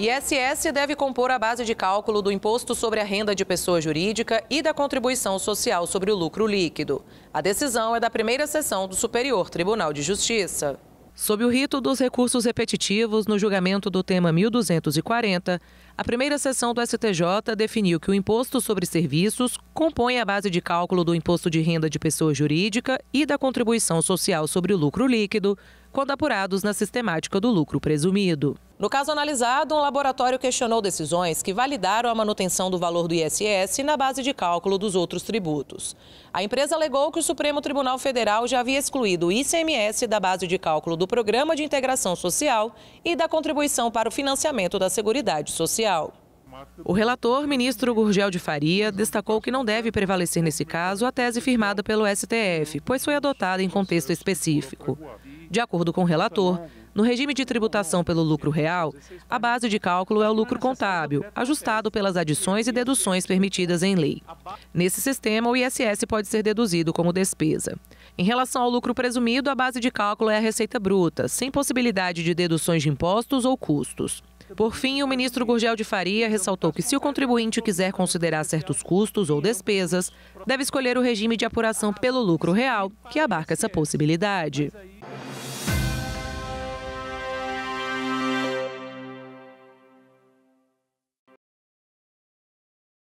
ISS deve compor a base de cálculo do Imposto sobre a Renda de Pessoa Jurídica e da Contribuição Social sobre o Lucro Líquido. A decisão é da primeira sessão do Superior Tribunal de Justiça. Sob o rito dos recursos repetitivos no julgamento do tema 1240, a primeira sessão do STJ definiu que o imposto sobre serviços compõe a base de cálculo do imposto de renda de pessoa jurídica e da contribuição social sobre o lucro líquido, quando apurados na sistemática do lucro presumido. No caso analisado, um laboratório questionou decisões que validaram a manutenção do valor do ISS na base de cálculo dos outros tributos. A empresa alegou que o Supremo Tribunal Federal já havia excluído o ICMS da base de cálculo do Programa de Integração Social e da contribuição para o financiamento da Seguridade Social. O relator, ministro Gurgel de Faria, destacou que não deve prevalecer nesse caso a tese firmada pelo STF, pois foi adotada em contexto específico. De acordo com o relator, no regime de tributação pelo lucro real, a base de cálculo é o lucro contábil, ajustado pelas adições e deduções permitidas em lei. Nesse sistema, o ISS pode ser deduzido como despesa. Em relação ao lucro presumido, a base de cálculo é a receita bruta, sem possibilidade de deduções de impostos ou custos. Por fim, o ministro Gurgel de Faria ressaltou que se o contribuinte quiser considerar certos custos ou despesas, deve escolher o regime de apuração pelo lucro real, que abarca essa possibilidade.